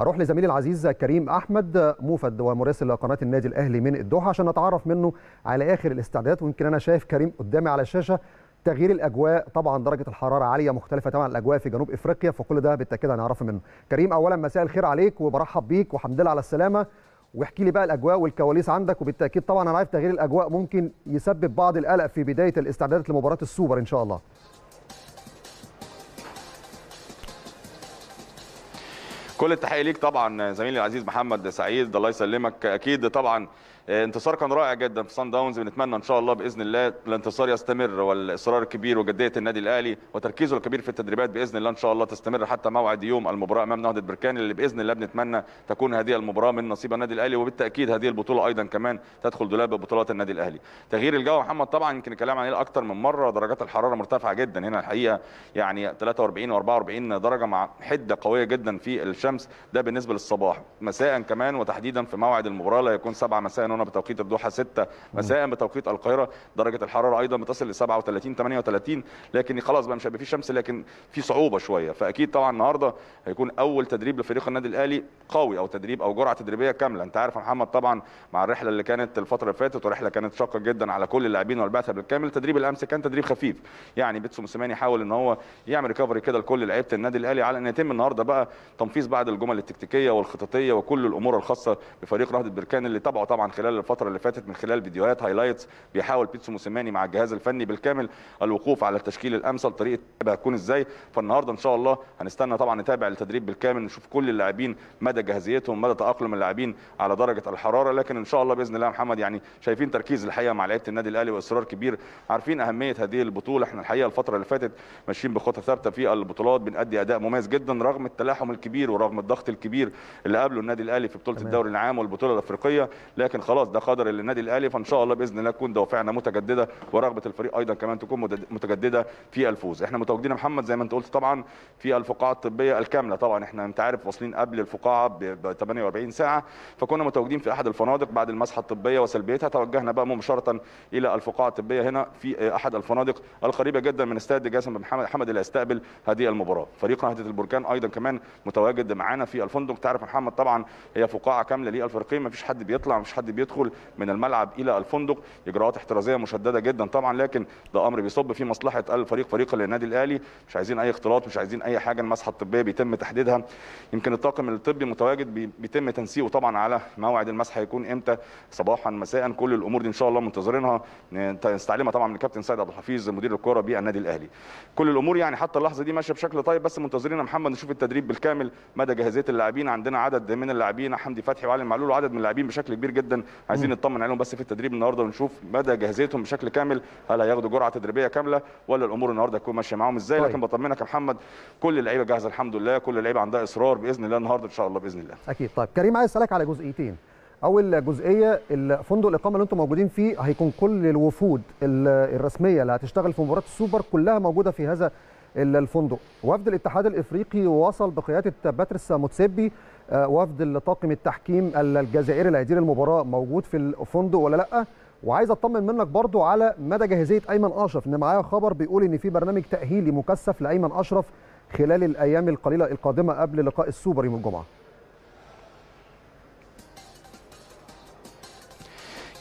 اروح لزميلي العزيز كريم احمد موفد ومراسل قناه النادي الاهلي من الدوحه عشان نتعرف منه على اخر الاستعدادات ويمكن انا شايف كريم قدامي على الشاشه تغيير الاجواء طبعا درجه الحراره عاليه مختلفه تماما عن الاجواء في جنوب افريقيا فكل ده بالتاكيد هنعرفه منه كريم اولا مساء الخير عليك وبرحب بيك وحمد لله على السلامه واحكي لي بقى الاجواء والكواليس عندك وبالتاكيد طبعا انا عارف تغيير الاجواء ممكن يسبب بعض القلق في بدايه الاستعدادات لمباراه السوبر ان شاء الله كل التحيه ليك طبعا زميلي العزيز محمد سعيد الله يسلمك اكيد طبعا آه، انتصار كان رائع جدا في صن داونز بنتمنى ان شاء الله باذن الله الانتصار يستمر والاصرار الكبير وجديه النادي الاهلي وتركيزه الكبير في التدريبات باذن الله ان شاء الله تستمر حتى موعد يوم المباراه امام نهضه بركان اللي باذن الله بنتمنى تكون هذه المباراه من نصيب النادي الاهلي وبالتاكيد هذه البطوله ايضا كمان تدخل دولاب بطولات النادي الاهلي تغيير الجو محمد طبعا يمكن الكلام عليه اكتر من مره درجات الحراره مرتفعه جدا هنا الحقيقه يعني 43 و44 درجه مع حده قويه جدا في الشمس ده بالنسبه للصباح مساء كمان وتحديدا في موعد المباراه لا يكون 7 مساء هنا بتوقيت الدوحه 6 مساء بتوقيت القاهره درجه الحراره ايضا بتصل ل 37 38 لكن خلاص بقى مش هيبقى في شمس لكن في صعوبه شويه فاكيد طبعا النهارده هيكون اول تدريب لفريق النادي الاهلي قوي او تدريب او جرعه تدريبيه كامله انت عارف يا محمد طبعا مع الرحله اللي كانت الفتره اللي فاتت ورحله كانت شاقه جدا على كل اللاعبين والبعثه بالكامل تدريب الامس كان تدريب خفيف يعني بيتسو موسيماني حاول ان هو يعمل ريكفري كده لكل لعيبه النادي الاهلي على ان يتم النهارده بقى تنفيذ بعض الجمل التكتيكيه والخططيه وكل الامور الخاصه بفريق رهد البركان اللي تبعه طبعا خلال خلال الفتره اللي فاتت من خلال فيديوهات هايلايتس بيحاول بيتسو موسيماني مع الجهاز الفني بالكامل الوقوف على التشكيل الامثل طريقه هتكون ازاي فالنهارده ان شاء الله هنستنى طبعا نتابع التدريب بالكامل نشوف كل اللاعبين مدى جاهزيتهم مدى تاقلم اللاعبين على درجه الحراره لكن ان شاء الله باذن الله محمد يعني شايفين تركيز الحقيقه مع لعيبه النادي الاهلي واصرار كبير عارفين اهميه هذه البطوله احنا الحقيقه الفتره اللي فاتت ماشيين بخطى ثابته في البطولات بنأدي اداء مميز جدا رغم التلاحم الكبير ورغم الضغط الكبير اللي قابله النادي الاهلي في بطوله الدوري العام والبطوله الافريقيه لكن خلاص خلاص ده قدر للنادي النادي الاهلي فان شاء الله باذن الله تكون دوافعنا متجدده ورغبه الفريق ايضا كمان تكون متجدده في الفوز احنا متواجدين يا محمد زي ما انت قلت طبعا في الفقاعه الطبيه الكامله طبعا احنا انت عارف واصلين قبل الفقاعه ب 48 ساعه فكنا متواجدين في احد الفنادق بعد المسحه الطبيه وسلبيتها توجهنا بقى مباشره الى الفقاعه الطبيه هنا في احد الفنادق القريبه جدا من استاد جاسم بن محمد حمد اللي هيستقبل هذه المباراه فريق نهضه البركان ايضا كمان متواجد معانا في الفندق تعرف محمد طبعا هي فقاعه كامله للفريقين مفيش حد بيطلع مفيش حد بيطلع بيدخل من الملعب الى الفندق اجراءات احترازيه مشدده جدا طبعا لكن ده امر بيصب في مصلحه الفريق فريق النادي الاهلي مش عايزين اي اختلاط مش عايزين اي حاجه المسحه الطبيه بيتم تحديدها يمكن الطاقم الطبي متواجد بيتم تنسيقه طبعا على موعد المسح هيكون امتى صباحا مساء كل الامور دي ان شاء الله منتظرينها نستعلمها طبعا من الكابتن سيد عبد الحفيظ مدير الكوره بالنادي الاهلي كل الامور يعني حتى اللحظه دي ماشيه بشكل طيب بس منتظرين يا محمد نشوف التدريب بالكامل مدى جاهزيه اللاعبين عندنا عدد من اللاعبين حمدي فتحي وعلي معلول وعدد من اللاعبين بشكل كبير جدا عايزين نطمن عليهم بس في التدريب النهارده ونشوف مدى جاهزيتهم بشكل كامل هل هياخدوا جرعه تدريبيه كامله ولا الامور النهارده تكون ماشيه معاهم ازاي طيب. لكن بطمنك يا محمد كل اللعيبه جاهزه الحمد لله كل اللعيبه عندها اصرار باذن الله النهارده ان شاء الله باذن الله اكيد طيب كريم عايز اسالك على جزئيتين اول جزئيه فندق الاقامه اللي انتم موجودين فيه هيكون كل الوفود الرسميه اللي هتشتغل في مباراه السوبر كلها موجوده في هذا الفندق وفد الاتحاد الافريقي وصل بقياده باتريس موتسيبي آه، وفد لطاقم التحكيم الجزائري اللي هيدير المباراه موجود في الفندق ولا لا وعايز اطمن منك برضو على مدى جاهزيه ايمن اشرف ان معايا خبر بيقول ان في برنامج تاهيلي مكثف لايمن اشرف خلال الايام القليله القادمه قبل لقاء السوبر يوم الجمعه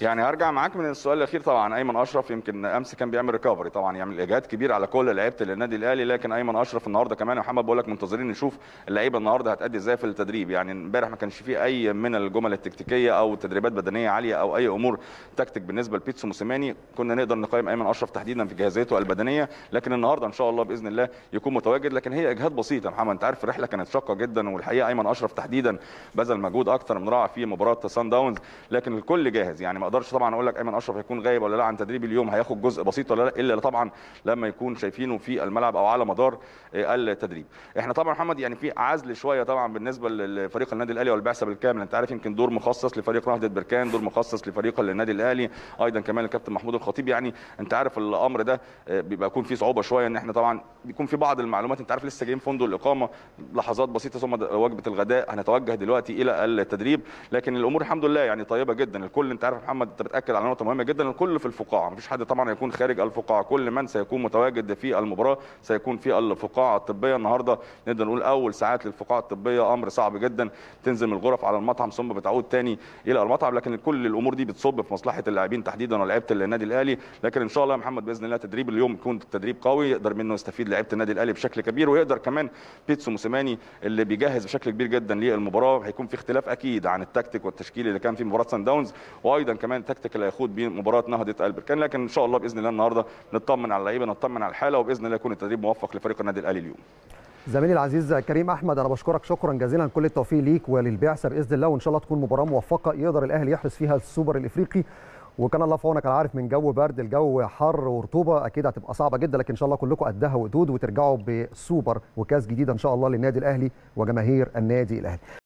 يعني هرجع معاك من السؤال الاخير طبعا ايمن اشرف يمكن امس كان بيعمل ريكفري طبعا يعمل اجهاد كبير على كل لعيبه النادي الاهلي لكن ايمن اشرف النهارده كمان محمد بقول لك منتظرين نشوف اللعيبه النهارده هتأدي ازاي في التدريب يعني امبارح ما كانش فيه اي من الجمل التكتيكيه او تدريبات بدنيه عاليه او اي امور تكتيك بالنسبه لبيتسو موسيماني كنا نقدر نقيم ايمن اشرف تحديدا في جاهزيته البدنيه لكن النهارده ان شاء الله باذن الله يكون متواجد لكن هي اجهاد بسيطه محمد انت عارف الرحله كانت شاقه جدا والحقيقه ايمن اشرف تحديدا بذل مجهود اكثر من رائع في مباراه سان داونز لكن الكل جاهز يعني ما اقدرش طبعا اقول لك ايمن اشرف هيكون غايب ولا لا عن تدريب اليوم هياخد جزء بسيط ولا لا الا طبعا لما يكون شايفينه في الملعب او على مدار آه، التدريب احنا طبعا محمد يعني في عزل شويه طبعا بالنسبه لفريق النادي الاهلي والبعثه بالكامل انت عارف يمكن دور مخصص لفريق نهضه بركان دور مخصص لفريق النادي الاهلي ايضا كمان الكابتن محمود الخطيب يعني انت عارف الامر ده آه، بيبقى يكون فيه صعوبه شويه ان احنا طبعا بيكون في بعض المعلومات انت عارف لسه جايين فندق الاقامه لحظات بسيطه ثم وجبه الغداء هنتوجه دلوقتي الى التدريب لكن الامور الحمد لله يعني طيبه جدا الكل انت عارف محمد انت بتاكد على نقطه مهمه جدا الكل في الفقاعه مفيش حد طبعا يكون خارج الفقاعه كل من سيكون متواجد في المباراه سيكون في الفقاعه الطبيه النهارده نقدر نقول اول ساعات للفقاعه الطبيه امر صعب جدا تنزل من الغرف على المطعم ثم بتعود تاني الى المطعم لكن كل الامور دي بتصب في مصلحه اللاعبين تحديدا ولاعيبه النادي الاهلي لكن ان شاء الله يا محمد باذن الله تدريب اليوم يكون تدريب قوي يقدر منه يستفيد لعيبه النادي الاهلي بشكل كبير ويقدر كمان بيتسو موسيماني اللي بيجهز بشكل كبير جدا للمباراه هيكون في اختلاف اكيد عن التكتيك والتشكيل اللي كان في مباراه سان داونز وايضا كمان تكتيك اللي هيخوض بيه مباراه نهضه البركان كان لكن ان شاء الله باذن الله النهارده نطمن على اللعيبه نطمن على الحاله وباذن الله يكون التدريب موفق لفريق النادي الاهلي اليوم زميلي العزيز كريم احمد انا بشكرك شكرا جزيلا كل التوفيق ليك وللبعثه باذن الله وان شاء الله تكون مباراه موفقه يقدر الاهلي يحرز فيها السوبر الافريقي وكان الله في عونك انا عارف من جو برد الجو حر ورطوبه اكيد هتبقى صعبه جدا لكن ان شاء الله كلكم قدها وقدود وترجعوا بسوبر وكاس جديده ان شاء الله للنادي الاهلي وجماهير النادي الاهلي